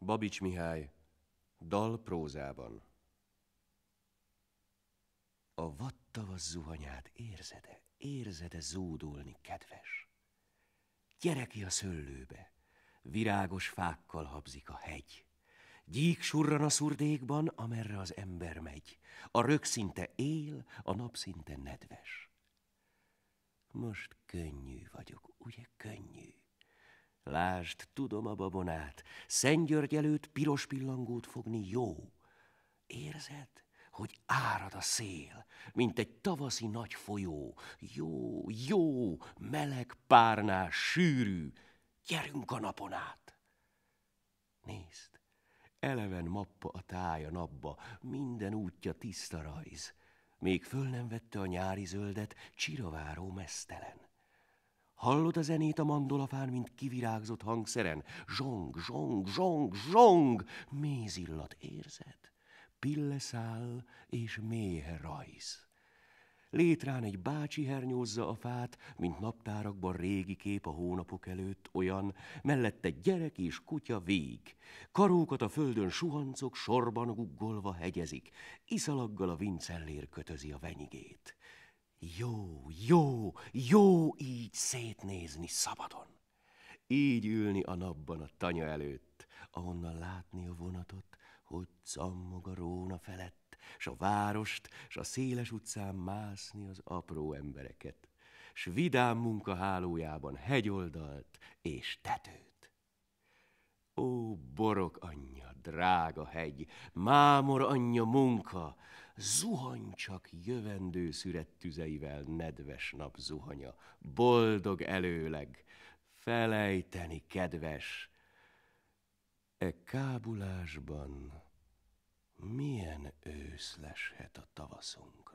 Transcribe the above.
Babics Mihály, dal prózában. A vattavas zuhanyát érzede, érzede zúdulni, kedves. Gyere ki a szöllőbe, virágos fákkal habzik a hegy. Gyík surran a szurdékban, amerre az ember megy. A rök szinte él, a nap szinte nedves. Most könnyű vagyok, ugye könnyű? Lásd, tudom a babonát, Szent György előtt piros pillangót fogni jó. Érzed, hogy árad a szél, mint egy tavaszi nagy folyó. Jó, jó, meleg párnás, sűrű, gyerünk a napon át. Nézd, eleven mappa a tája napba, minden útja tiszta rajz. Még föl nem vette a nyári zöldet, csiraváró mesztelen. Hallod a zenét a mandolafán, mint kivirágzott hangszeren? Zsong, zsong, zsong, zsong! Mézillat érzed? Pilleszál és méhe rajz. Létrán egy bácsi hernyózza a fát, mint naptárakban régi kép a hónapok előtt, olyan, mellette gyerek és kutya vég. Karókat a földön suhancok, sorban guggolva hegyezik, iszalaggal a vincellér kötözi a venyigét. Jó, jó, jó így! így szétnézni szabadon, így ülni a napban a tanya előtt, ahonnan látni a vonatot, hogy cammog a róna felett, s a várost, s a széles utcán mászni az apró embereket, s vidám munkahálójában hegyoldalt és tetőt. Ó, borok anyja, drága hegy, mámor anyja munka, zuhany csak jövendő szüret tüzeivel nedves nap zuhanya, boldog előleg, felejteni kedves. E kábulásban milyen ősz leshet a tavaszunk?